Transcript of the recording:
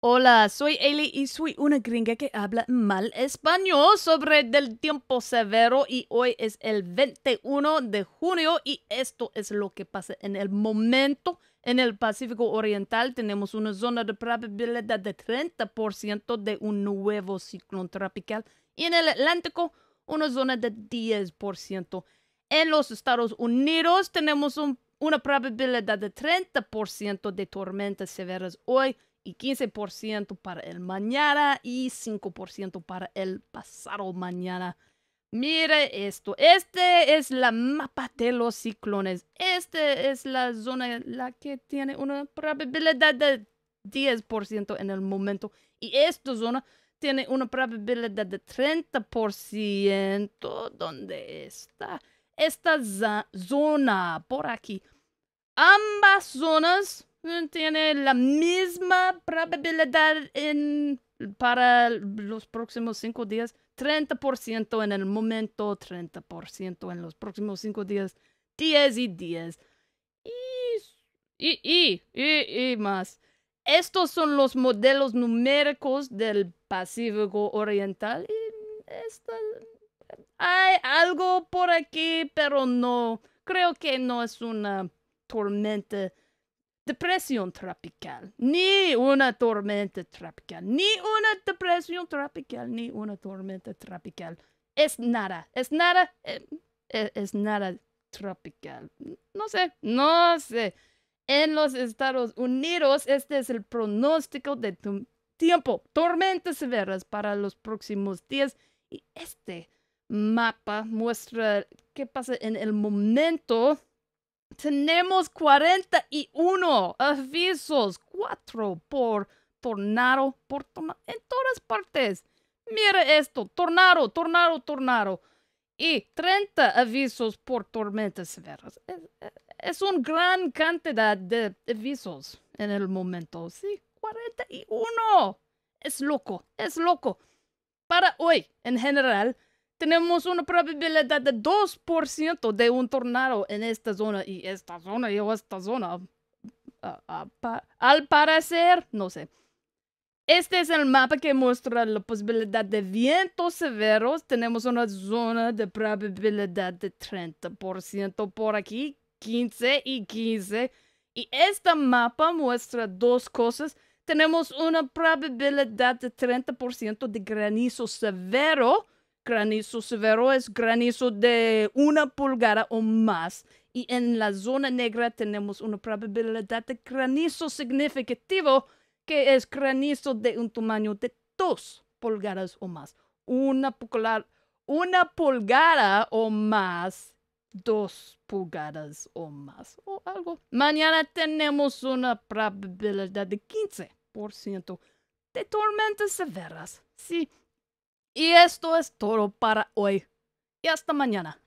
Hola, soy Eli y soy una gringa que habla mal español sobre del tiempo severo y hoy es el 21 de junio y esto es lo que pasa en el momento. En el Pacífico Oriental tenemos una zona de probabilidad de 30% de un nuevo ciclón tropical y en el Atlántico una zona de 10%. En los Estados Unidos tenemos una probabilidad de 30% de tormentas severas hoy y 15% para el mañana y 5% para el pasado mañana. Mire esto, este es la mapa de los ciclones. Esta es la zona la que tiene una probabilidad de 10% en el momento. Y esta zona tiene una probabilidad de 30%. ¿Dónde está? Esta zona por aquí. Ambas zonas Mm, tiene la misma probabilidad en, para los próximos cinco días. 30% en el momento, 30% en los próximos cinco días, Diez y 10. Y, y, y, y, más. Estos son los modelos numéricos del Pacífico Oriental. hay algo por aquí, pero no. Creo que no es una tormenta depresión tropical, ni una tormenta tropical, ni una depresión tropical, ni una tormenta tropical. Es nada, es nada, eh, eh, es, nada tropical. No sé, no sé. En los Estados Unidos, este es el pronóstico de tu tiempo. Tormentas severas para los próximos días. Y este mapa muestra qué pasa en el momento tenemos 41 avisos, 4 por tornado, por en todas partes. Mira esto, tornado, tornado, tornado. Y 30 avisos por tormentas severas. Es, es una gran cantidad de avisos en el momento, sí. 41. Es loco, es loco. Para hoy, en general, tenemos una probabilidad de 2% de un tornado en esta zona y esta zona y esta zona. al parecer, no sé. Este es el mapa que muestra la posibilidad de vientos severos. Tenemos una zona de probabilidad de 30% por aquí, 15 y 15. Y este mapa muestra dos cosas. Tenemos una probabilidad de 30% de granizo severo granizo severo es granizo de una pulgada o más. Y en la zona negra tenemos una probabilidad de granizo significativo, que es granizo de un tamaño de dos pulgadas o más. Una pulgada, una pulgada o más, dos pulgadas o más, o algo. Mañana tenemos una probabilidad de 15% de tormentas severas. Sí, y esto es todo para hoy. Y hasta mañana.